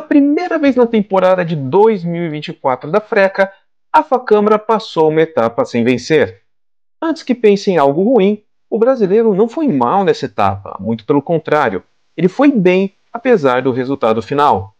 Pela primeira vez na temporada de 2024 da Freca, a Facâmara passou uma etapa sem vencer. Antes que pense em algo ruim, o brasileiro não foi mal nessa etapa, muito pelo contrário, ele foi bem apesar do resultado final.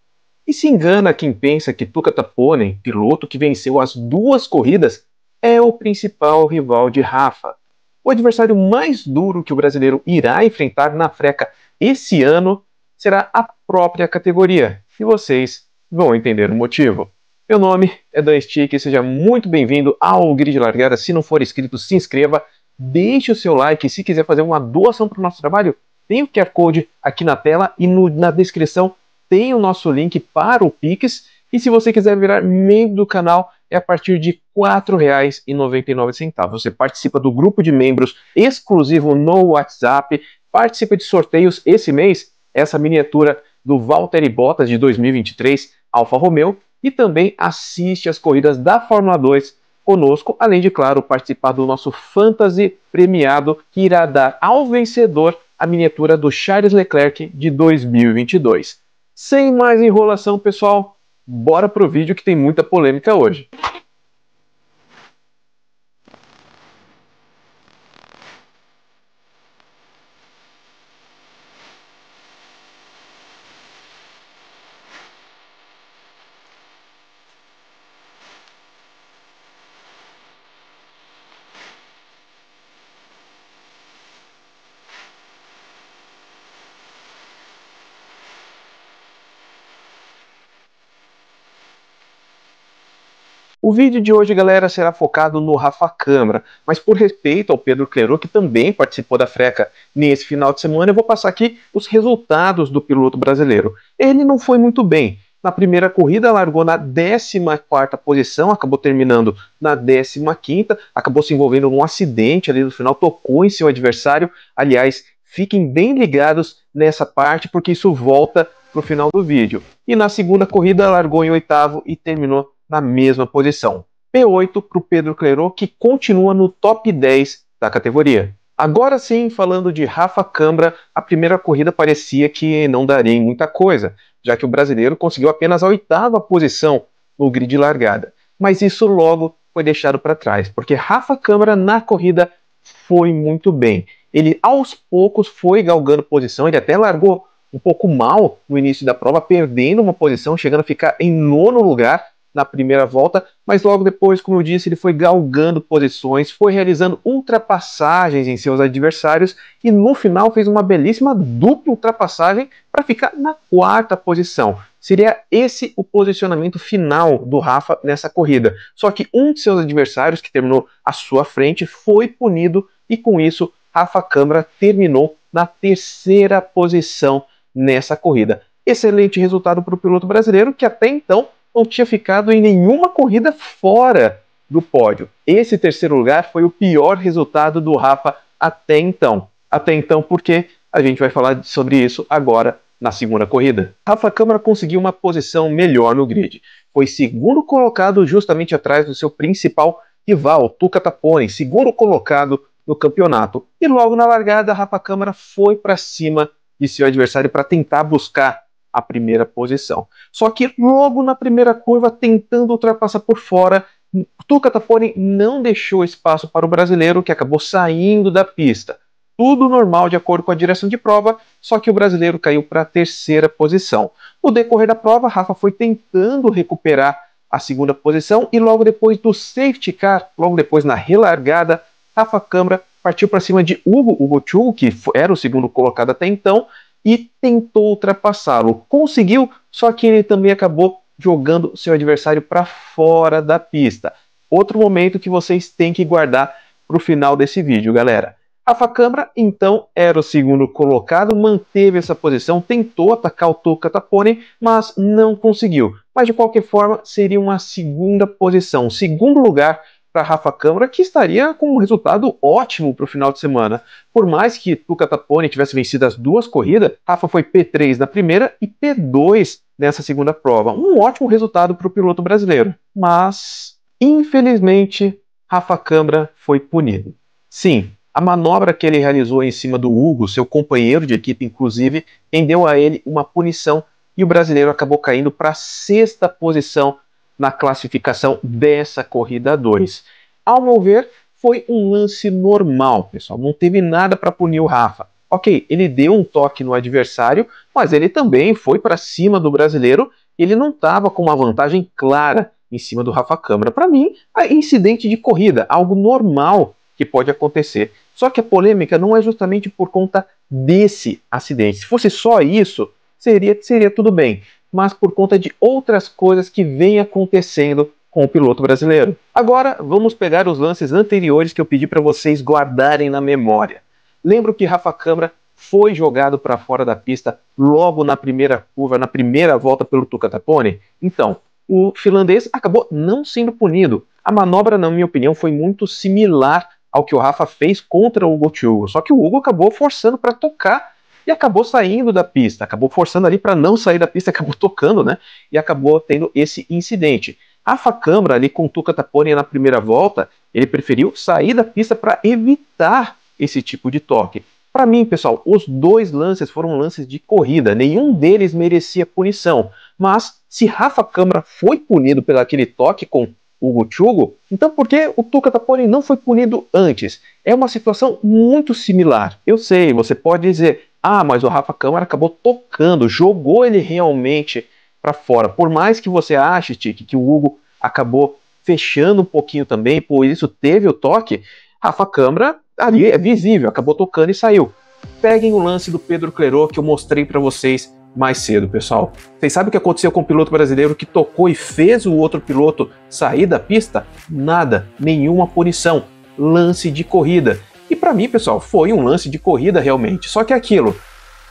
E se engana quem pensa que Tuca Taponen, piloto que venceu as duas corridas, é o principal rival de Rafa. O adversário mais duro que o brasileiro irá enfrentar na freca esse ano será a própria categoria e vocês vão entender o motivo. Meu nome é Dan Stick, seja muito bem-vindo ao Grid Largada. Se não for inscrito, se inscreva, deixe o seu like. Se quiser fazer uma doação para o nosso trabalho, tem o QR Code aqui na tela e no, na descrição tem o nosso link para o Pix. E se você quiser virar membro do canal, é a partir de R$ 4,99. Você participa do grupo de membros exclusivo no WhatsApp, participa de sorteios. Esse mês, essa miniatura do Valtteri Bottas de 2023, Alfa Romeo, e também assiste as corridas da Fórmula 2 conosco, além de, claro, participar do nosso Fantasy premiado, que irá dar ao vencedor a miniatura do Charles Leclerc de 2022. Sem mais enrolação, pessoal, bora pro vídeo que tem muita polêmica hoje. O vídeo de hoje, galera, será focado no Rafa Câmara, mas por respeito ao Pedro Clerô, que também participou da freca nesse final de semana, eu vou passar aqui os resultados do piloto brasileiro. Ele não foi muito bem. Na primeira corrida, largou na 14ª posição, acabou terminando na 15ª, acabou se envolvendo num acidente ali no final, tocou em seu adversário. Aliás, fiquem bem ligados nessa parte, porque isso volta pro final do vídeo. E na segunda corrida, largou em oitavo e terminou na mesma posição. P8 para o Pedro Clerot, que continua no top 10 da categoria. Agora sim, falando de Rafa Cambra, a primeira corrida parecia que não daria em muita coisa, já que o brasileiro conseguiu apenas a oitava posição no grid de largada. Mas isso logo foi deixado para trás, porque Rafa Câmara na corrida foi muito bem. Ele aos poucos foi galgando posição, ele até largou um pouco mal no início da prova, perdendo uma posição, chegando a ficar em nono lugar, na primeira volta, mas logo depois, como eu disse, ele foi galgando posições, foi realizando ultrapassagens em seus adversários e no final fez uma belíssima dupla ultrapassagem para ficar na quarta posição. Seria esse o posicionamento final do Rafa nessa corrida. Só que um de seus adversários, que terminou à sua frente, foi punido e com isso Rafa Câmara terminou na terceira posição nessa corrida. Excelente resultado para o piloto brasileiro que até então não tinha ficado em nenhuma corrida fora do pódio. Esse terceiro lugar foi o pior resultado do Rafa até então. Até então, porque a gente vai falar sobre isso agora na segunda corrida. Rafa Câmara conseguiu uma posição melhor no grid. Foi segundo colocado justamente atrás do seu principal rival, Tuca Tapone, segundo colocado no campeonato. E logo na largada, Rafa Câmara foi para cima de seu adversário para tentar buscar a primeira posição. Só que logo na primeira curva, tentando ultrapassar por fora, Tuca Tapone não deixou espaço para o brasileiro, que acabou saindo da pista. Tudo normal de acordo com a direção de prova, só que o brasileiro caiu para a terceira posição. No decorrer da prova, Rafa foi tentando recuperar a segunda posição e logo depois do safety car, logo depois na relargada, Rafa Câmara partiu para cima de Hugo, Hugo que era o segundo colocado até então, e tentou ultrapassá-lo. Conseguiu, só que ele também acabou jogando seu adversário para fora da pista. Outro momento que vocês têm que guardar para o final desse vídeo, galera. Rafa Câmara, então, era o segundo colocado, manteve essa posição, tentou atacar o Tuca Tapone, mas não conseguiu. Mas, de qualquer forma, seria uma segunda posição, segundo lugar para Rafa Câmara, que estaria com um resultado ótimo para o final de semana. Por mais que Tuca Tapone tivesse vencido as duas corridas, Rafa foi P3 na primeira e P2 nessa segunda prova. Um ótimo resultado para o piloto brasileiro. Mas, infelizmente, Rafa Câmara foi punido. Sim, a manobra que ele realizou em cima do Hugo, seu companheiro de equipe, inclusive, rendeu a ele uma punição e o brasileiro acabou caindo para a sexta posição na classificação dessa corrida 2. Ao meu ver, foi um lance normal, pessoal. Não teve nada para punir o Rafa. Ok, ele deu um toque no adversário, mas ele também foi para cima do brasileiro. Ele não estava com uma vantagem clara em cima do Rafa Câmara. Para mim, é incidente de corrida, algo normal que pode acontecer. Só que a polêmica não é justamente por conta desse acidente. Se fosse só isso, seria, seria tudo bem mas por conta de outras coisas que vêm acontecendo com o piloto brasileiro. Agora vamos pegar os lances anteriores que eu pedi para vocês guardarem na memória. Lembro que Rafa Câmara foi jogado para fora da pista logo na primeira curva, na primeira volta pelo Tuca Tapone? Então, o finlandês acabou não sendo punido. A manobra, na minha opinião, foi muito similar ao que o Rafa fez contra o Hugo Thiago, só que o Hugo acabou forçando para tocar e acabou saindo da pista, acabou forçando ali para não sair da pista, acabou tocando, né? E acabou tendo esse incidente. Rafa Câmara ali com Tuca Tapone na primeira volta, ele preferiu sair da pista para evitar esse tipo de toque. Para mim, pessoal, os dois lances foram lances de corrida, nenhum deles merecia punição. Mas se Rafa Câmara foi punido pelo aquele toque com o Chugo, então por que o Tuca Tapone não foi punido antes? É uma situação muito similar. Eu sei, você pode dizer, ah, mas o Rafa Câmara acabou tocando, jogou ele realmente para fora. Por mais que você ache, Tique, que o Hugo acabou fechando um pouquinho também, por isso teve o toque, Rafa Câmara ali é visível, acabou tocando e saiu. Peguem o lance do Pedro Clerô que eu mostrei para vocês mais cedo, pessoal. Vocês sabem o que aconteceu com o piloto brasileiro que tocou e fez o outro piloto sair da pista? Nada, nenhuma punição, lance de corrida. E para mim, pessoal, foi um lance de corrida realmente. Só que é aquilo,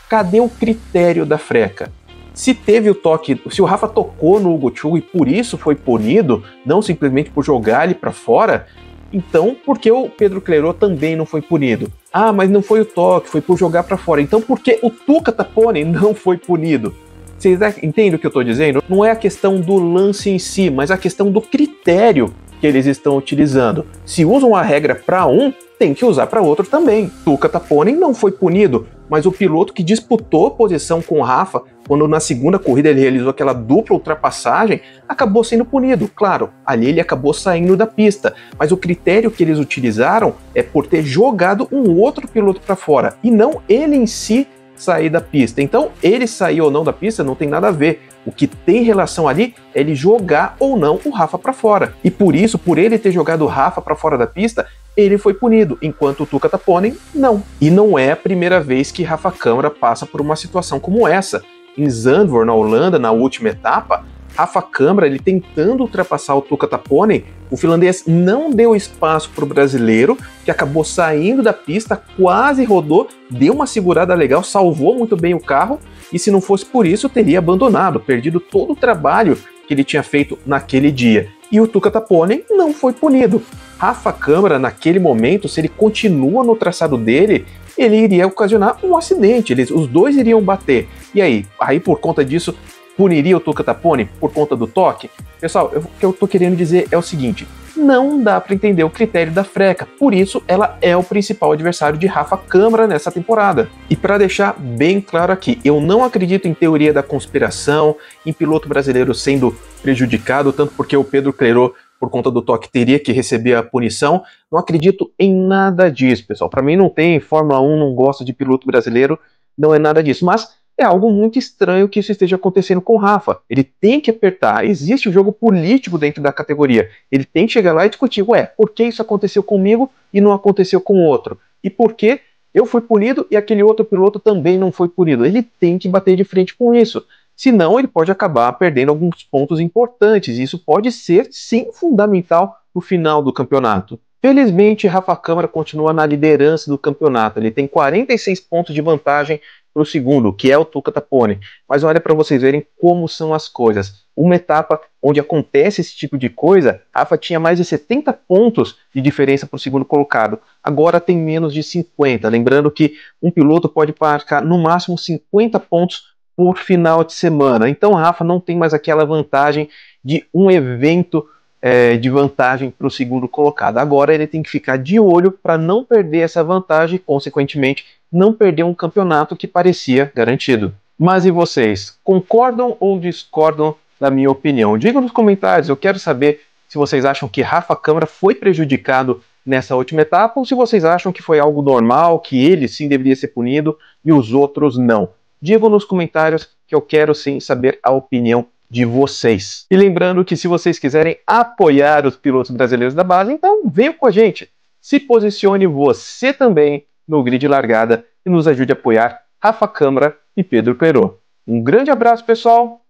cadê o critério da freca? Se teve o toque, se o Rafa tocou no Hugo Chu e por isso foi punido, não simplesmente por jogar ele para fora, então por que o Pedro Clerô também não foi punido? Ah, mas não foi o toque, foi por jogar para fora. Então por que o Tuca Tapone não foi punido? Vocês é, entendem o que eu estou dizendo? Não é a questão do lance em si, mas a questão do critério que eles estão utilizando. Se usam a regra para um, tem que usar para outro também. Tuca Taponen não foi punido, mas o piloto que disputou a posição com o Rafa, quando na segunda corrida ele realizou aquela dupla ultrapassagem, acabou sendo punido. Claro, ali ele acabou saindo da pista, mas o critério que eles utilizaram é por ter jogado um outro piloto para fora e não ele em si sair da pista. Então, ele sair ou não da pista não tem nada a ver. O que tem relação ali é ele jogar ou não o Rafa para fora. E por isso, por ele ter jogado o Rafa para fora da pista, ele foi punido, enquanto o Tuca Taponen tá não. E não é a primeira vez que Rafa Câmara passa por uma situação como essa. Em Zandvoort, na Holanda, na última etapa, Rafa Câmara, ele tentando ultrapassar o Tuca Taponen, tá o finlandês não deu espaço para o brasileiro, que acabou saindo da pista, quase rodou, deu uma segurada legal, salvou muito bem o carro, e se não fosse por isso, teria abandonado, perdido todo o trabalho que ele tinha feito naquele dia. E o Tuca Taponen tá não foi punido. Rafa Câmara, naquele momento, se ele continua no traçado dele, ele iria ocasionar um acidente, eles, os dois iriam bater. E aí? Aí, por conta disso, puniria o Tuca Tapone por conta do toque? Pessoal, eu, o que eu tô querendo dizer é o seguinte: não dá para entender o critério da Freca, por isso ela é o principal adversário de Rafa Câmara nessa temporada. E para deixar bem claro aqui, eu não acredito em teoria da conspiração, em piloto brasileiro sendo prejudicado, tanto porque o Pedro Clerô por conta do toque teria que receber a punição. Não acredito em nada disso, pessoal. Para mim não tem Fórmula 1, não gosto de piloto brasileiro, não é nada disso. Mas é algo muito estranho que isso esteja acontecendo com o Rafa. Ele tem que apertar. Existe o um jogo político dentro da categoria. Ele tem que chegar lá e discutir, ué, por que isso aconteceu comigo e não aconteceu com o outro? E por que eu fui punido e aquele outro piloto também não foi punido? Ele tem que bater de frente com isso. Senão, ele pode acabar perdendo alguns pontos importantes, e isso pode ser, sim, fundamental no final do campeonato. Felizmente, Rafa Câmara continua na liderança do campeonato. Ele tem 46 pontos de vantagem para o segundo, que é o Tuca Tapone. Mas olha para vocês verem como são as coisas. Uma etapa onde acontece esse tipo de coisa, Rafa tinha mais de 70 pontos de diferença para o segundo colocado. Agora tem menos de 50. Lembrando que um piloto pode marcar no máximo 50 pontos por final de semana. Então, Rafa não tem mais aquela vantagem de um evento é, de vantagem para o segundo colocado. Agora ele tem que ficar de olho para não perder essa vantagem e, consequentemente, não perder um campeonato que parecia garantido. Mas e vocês? Concordam ou discordam da minha opinião? Digam nos comentários, eu quero saber se vocês acham que Rafa Câmara foi prejudicado nessa última etapa ou se vocês acham que foi algo normal, que ele sim deveria ser punido e os outros não. Digam nos comentários que eu quero sim saber a opinião de vocês. E lembrando que se vocês quiserem apoiar os pilotos brasileiros da base, então venham com a gente. Se posicione você também no grid largada e nos ajude a apoiar Rafa Câmara e Pedro Perô. Um grande abraço, pessoal,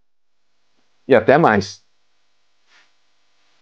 e até mais.